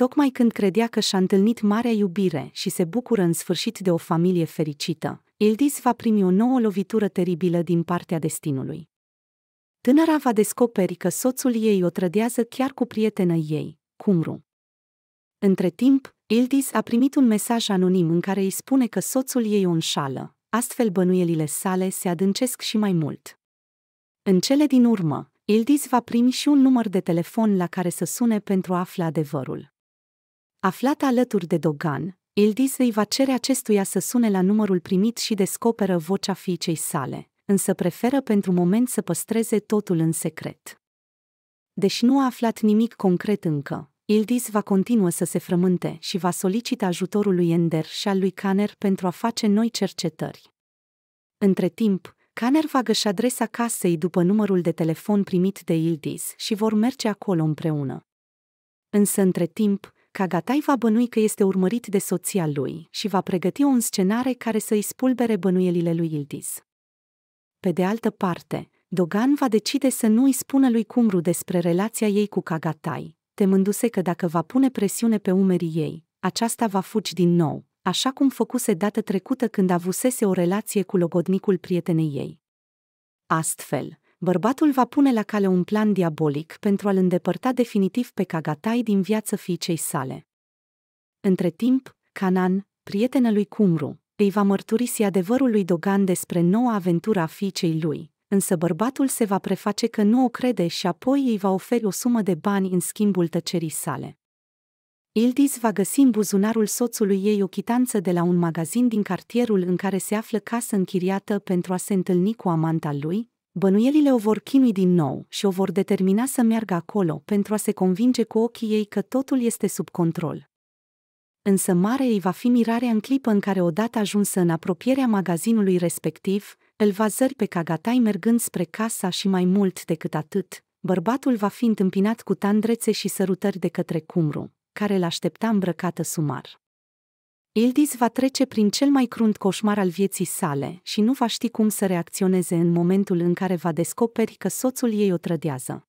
Tocmai când credea că și-a întâlnit marea iubire și se bucură în sfârșit de o familie fericită, Ildis va primi o nouă lovitură teribilă din partea destinului. Tânăra va descoperi că soțul ei o trădează chiar cu prietena ei, Cumru. Între timp, Ildis a primit un mesaj anonim în care îi spune că soțul ei o înșală, astfel bănuielile sale se adâncesc și mai mult. În cele din urmă, Ildis va primi și un număr de telefon la care să sune pentru a afla adevărul. Aflat alături de Dogan, Ildis îi va cere acestuia să sune la numărul primit și descoperă vocea fiicei sale, însă preferă pentru moment să păstreze totul în secret. Deși nu a aflat nimic concret încă, Ildis va continua să se frământe și va solicita ajutorul lui Ender și al lui Caner pentru a face noi cercetări. Între timp, Caner va găși adresa casei după numărul de telefon primit de Ildis și vor merge acolo împreună. Însă între timp, Kagatai va bănui că este urmărit de soția lui și va pregăti o scenare care să-i spulbere bănuielile lui Ildiz. Pe de altă parte, Dogan va decide să nu i spună lui Cumru despre relația ei cu Kagatai, temându-se că dacă va pune presiune pe umerii ei, aceasta va fugi din nou, așa cum făcuse data trecută când avusese o relație cu logodnicul prietenei ei. Astfel, bărbatul va pune la cale un plan diabolic pentru a-l îndepărta definitiv pe Cagatai din viața fiicei sale. Între timp, Canan, prietenul lui Cumru, îi va mărturisi adevărul lui Dogan despre noua aventură a fiicei lui, însă bărbatul se va preface că nu o crede și apoi îi va oferi o sumă de bani în schimbul tăcerii sale. Ildis va găsi în buzunarul soțului ei o chitanță de la un magazin din cartierul în care se află casă închiriată pentru a se întâlni cu amanta lui, bănuielile o vor chinui din nou și o vor determina să meargă acolo pentru a se convinge cu ochii ei că totul este sub control. Însă mare îi va fi mirarea în clipă în care odată ajunsă în apropierea magazinului respectiv, îl va zări pe Cagatai mergând spre casa și mai mult decât atât, bărbatul va fi întâmpinat cu tandrețe și sărutări de către Cumru, care l-aștepta îmbrăcată sumar. Ildis va trece prin cel mai crunt coșmar al vieții sale și nu va ști cum să reacționeze în momentul în care va descoperi că soțul ei o trădează.